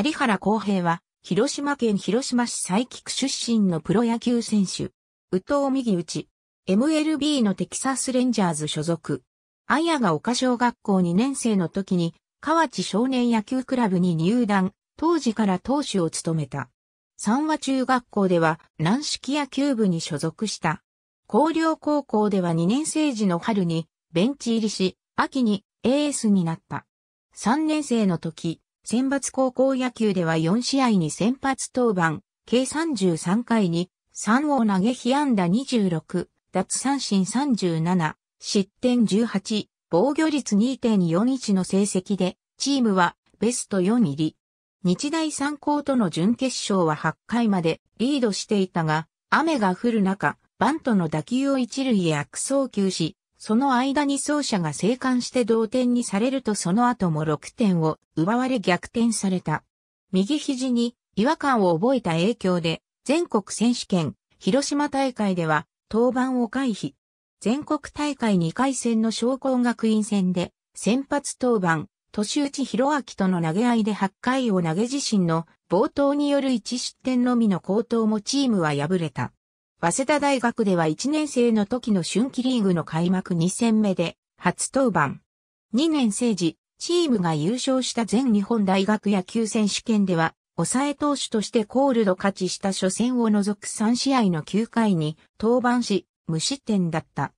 有原康平は、広島県広島市佐伯区出身のプロ野球選手。宇藤右内。MLB のテキサスレンジャーズ所属。綾が丘小学校2年生の時に、河内少年野球クラブに入団、当時から投手を務めた。三和中学校では軟式野球部に所属した。広陵高校では2年生時の春にベンチ入りし、秋にエースになった。3年生の時、選抜高校野球では4試合に先発登板、計33回に3を投げ被安打26、奪三振37、失点18、防御率2.41の成績で、チームはベスト4入り。日大三高との準決勝は8回までリードしていたが、雨が降る中、バントの打球を一塁へ悪送球し、その間に走者が生還して同点にされるとその後も6点を奪われ逆転された。右肘に違和感を覚えた影響で全国選手権広島大会では登板を回避。全国大会2回戦の商工学院戦で先発登板、年内博明との投げ合いで8回を投げ自身の冒頭による1失点のみの好投もチームは敗れた。早稲田大学では1年生の時の春季リーグの開幕2戦目で初登板。2年生時、チームが優勝した全日本大学野球選手権では、抑え投手としてコールド勝ちした初戦を除く3試合の9回に登板し、無失点だった。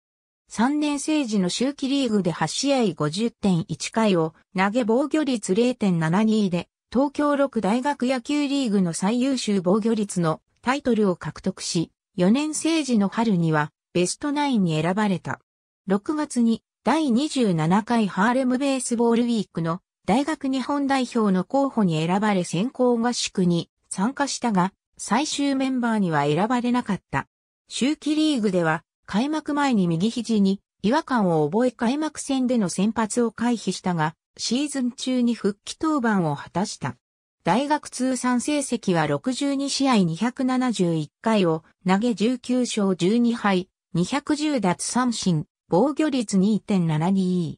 3年生時の秋季リーグで8試合50.1回を投げ防御率0.72で、東京6大学野球リーグの最優秀防御率のタイトルを獲得し、4年生時の春にはベストナインに選ばれた。6月に第27回ハーレムベースボールウィークの大学日本代表の候補に選ばれ選考合宿に参加したが、最終メンバーには選ばれなかった。秋季リーグでは開幕前に右肘に違和感を覚え開幕戦での先発を回避したが、シーズン中に復帰登板を果たした。大学通算成績は62試合271回を投げ19勝12敗、210奪三振、防御率2.72。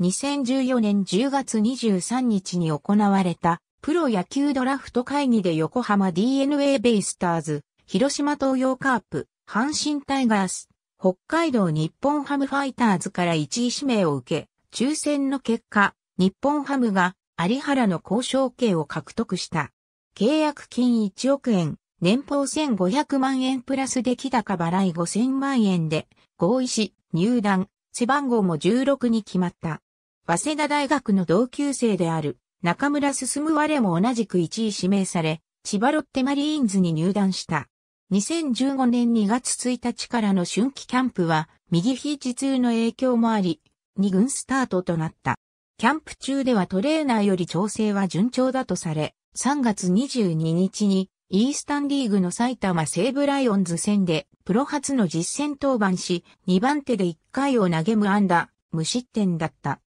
2014年10月23日に行われたプロ野球ドラフト会議で横浜 DNA ベイスターズ、広島東洋カープ、阪神タイガース、北海道日本ハムファイターズから1位指名を受け、抽選の結果、日本ハムが有原の交渉権を獲得した。契約金1億円、年俸1500万円プラス出来高払い5000万円で合意し、入団、背番号も16に決まった。早稲田大学の同級生である中村進我も同じく1位指名され、千葉ロッテマリーンズに入団した。2015年2月1日からの春季キャンプは右肘痛の影響もあり、2軍スタートとなった。キャンプ中ではトレーナーより調整は順調だとされ、3月22日にイースタンリーグの埼玉西武ライオンズ戦でプロ初の実戦登板し、2番手で1回を投げ無安打、無失点だった。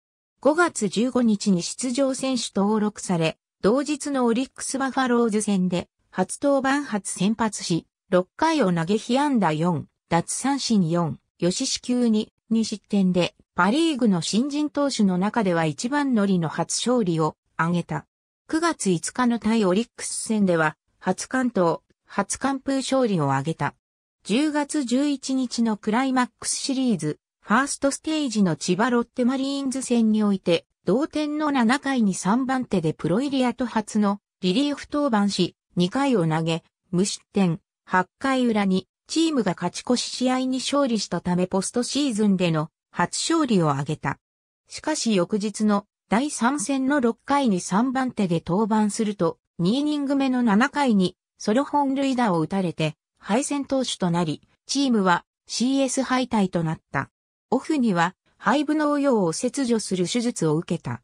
5月15日に出場選手登録され、同日のオリックスバファローズ戦で初登板初先発し、6回を投げ被安打4、奪三振4、吉四球に2失点でパリーグの新人投手の中では一番乗りの初勝利を挙げた。9月5日の対オリックス戦では、初関東、初完封勝利を挙げた。10月11日のクライマックスシリーズ、ファーストステージの千葉ロッテマリーンズ戦において、同点の7回に3番手でプロイリアと初のリリーフ登板し、2回を投げ、無失点、8回裏にチームが勝ち越し試合に勝利したためポストシーズンでの初勝利を挙げた。しかし翌日の第3戦の6回に3番手で登板すると、2イニング目の7回にソロ本塁打を打たれて、敗戦投手となり、チームは CS 敗退となった。オフには、廃部の用を切除する手術を受けた。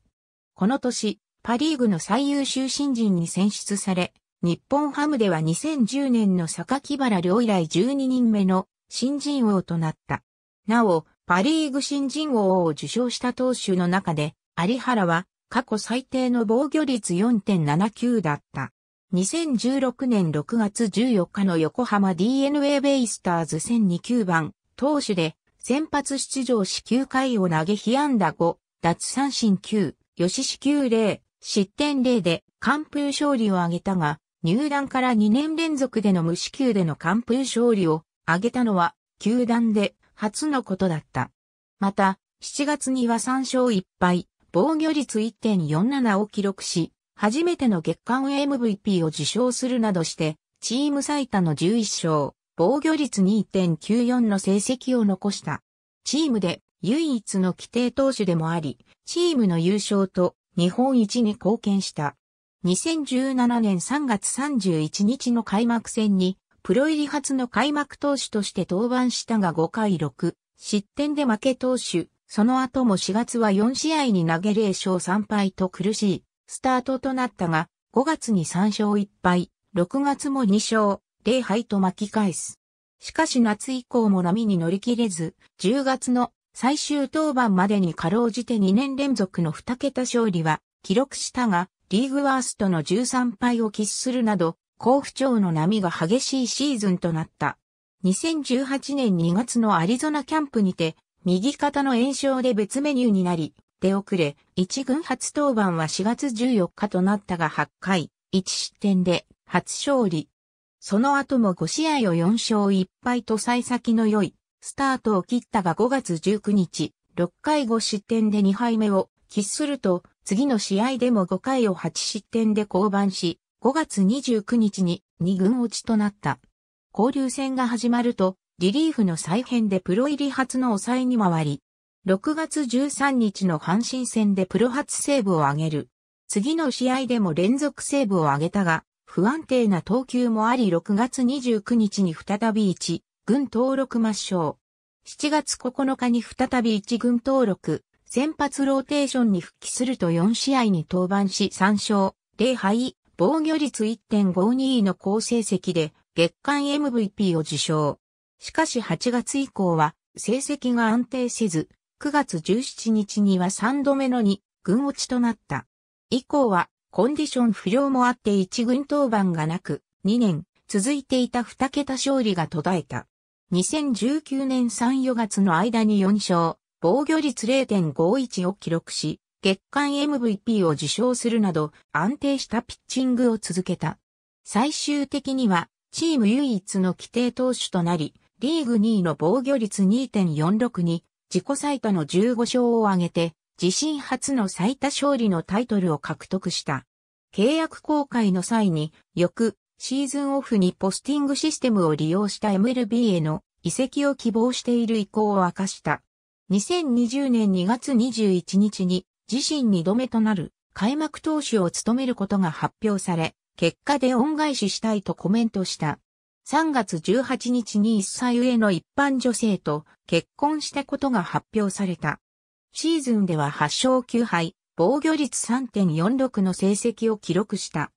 この年、パリーグの最優秀新人に選出され、日本ハムでは2010年の坂木原良以来12人目の新人王となった。なお、パリーグ新人王を受賞した投手の中で、有原は過去最低の防御率4.79だった。2016年6月14日の横浜 DNA ベイスターズ戦2 9番、投手で先発出場し9回を投げ被安打5、奪三振9、吉支9 0、失点0で完封勝利を挙げたが、入団から2年連続での無支給での完封勝利を挙げたのは、球団で初のことだった。また、7月には3勝1敗、防御率1.47を記録し、初めての月間 MVP を受賞するなどして、チーム最多の11勝、防御率2.94の成績を残した。チームで唯一の規定投手でもあり、チームの優勝と日本一に貢献した。2017年3月31日の開幕戦にプロ入り初の開幕投手として登板したが5回6、失点で負け投手、その後も4月は4試合に投げ0勝3敗と苦しいスタートとなったが、5月に3勝1敗、6月も2勝、0敗と巻き返す。しかし夏以降も波に乗り切れず、10月の最終登板までにかろうじて2年連続の2桁勝利は記録したが、リーグワーストの13敗を喫するなど、甲府町の波が激しいシーズンとなった。2018年2月のアリゾナキャンプにて、右肩の炎症で別メニューになり、出遅れ、1軍初登板は4月14日となったが8回、1失点で初勝利。その後も5試合を4勝1敗と幸先の良いスタートを切ったが5月19日、6回5失点で2敗目を喫すると、次の試合でも5回を8失点で降板し、5月29日に2軍落ちとなった。交流戦が始まると、リリーフの再編でプロ入り初の抑えに回り、6月13日の阪神戦でプロ初セーブを挙げる。次の試合でも連続セーブを挙げたが、不安定な投球もあり6月29日に再び1、軍登録抹消。7月9日に再び1軍登録、先発ローテーションに復帰すると4試合に登板し3勝、0敗。防御率1.52の好成績で月間 MVP を受賞。しかし8月以降は成績が安定せず、9月17日には3度目の2軍落ちとなった。以降はコンディション不良もあって1軍登板がなく、2年続いていた2桁勝利が途絶えた。2019年3、4月の間に4勝、防御率0.51を記録し、月間 MVP を受賞するなど安定したピッチングを続けた。最終的にはチーム唯一の規定投手となり、リーグ2位の防御率2.46に自己最多の15勝を挙げて、自身初の最多勝利のタイトルを獲得した。契約公開の際に、翌シーズンオフにポスティングシステムを利用した MLB への移籍を希望している意向を明かした。2020年2月21日に自身2度目となる開幕投手を務めることが発表され、結果で恩返ししたいとコメントした。3月18日に1歳上の一般女性と結婚したことが発表された。シーズンでは8勝9敗、防御率3.46の成績を記録した。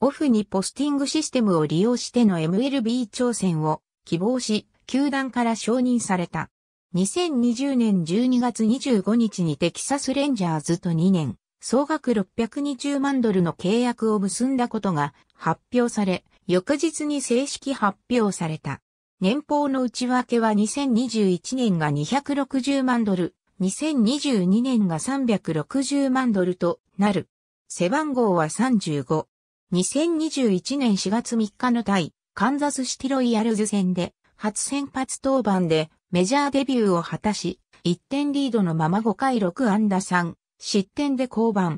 オフにポスティングシステムを利用しての MLB 挑戦を希望し、球団から承認された。2020年12月25日にテキサスレンジャーズと2年、総額620万ドルの契約を結んだことが発表され、翌日に正式発表された。年俸の内訳は2021年が260万ドル、2022年が360万ドルとなる。背番号は35。2021年4月3日の対、カンザスシティロイヤルズ戦で、初先発登板でメジャーデビューを果たし、1点リードのまま5回6安打3、失点で降板。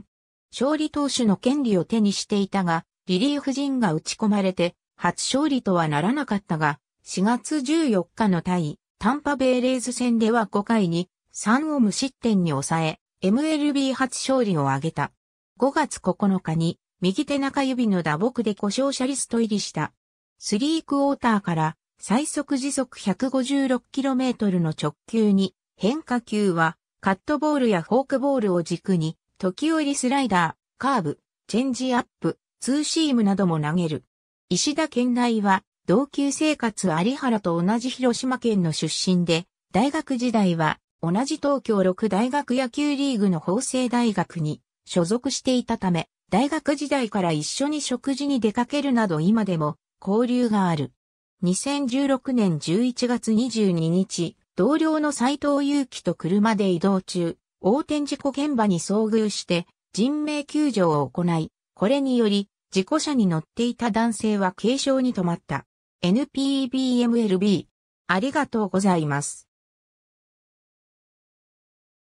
勝利投手の権利を手にしていたが、リリーフ陣が打ち込まれて、初勝利とはならなかったが、4月14日の対、タンパベイレーズ戦では5回に、3を無失点に抑え、MLB 初勝利を挙げた。5月9日に、右手中指の打撲で故障者リスト入りした。スリークォーターから最速時速 156km の直球に変化球はカットボールやフォークボールを軸に時折スライダー、カーブ、チェンジアップ、ツーシームなども投げる。石田健大は同級生活有原と同じ広島県の出身で大学時代は同じ東京六大学野球リーグの法政大学に所属していたため大学時代から一緒に食事に出かけるなど今でも交流がある。2016年11月22日、同僚の斎藤祐樹と車で移動中、横転事故現場に遭遇して人命救助を行い、これにより、事故車に乗っていた男性は軽傷に止まった。NPBMLB。ありがとうございます。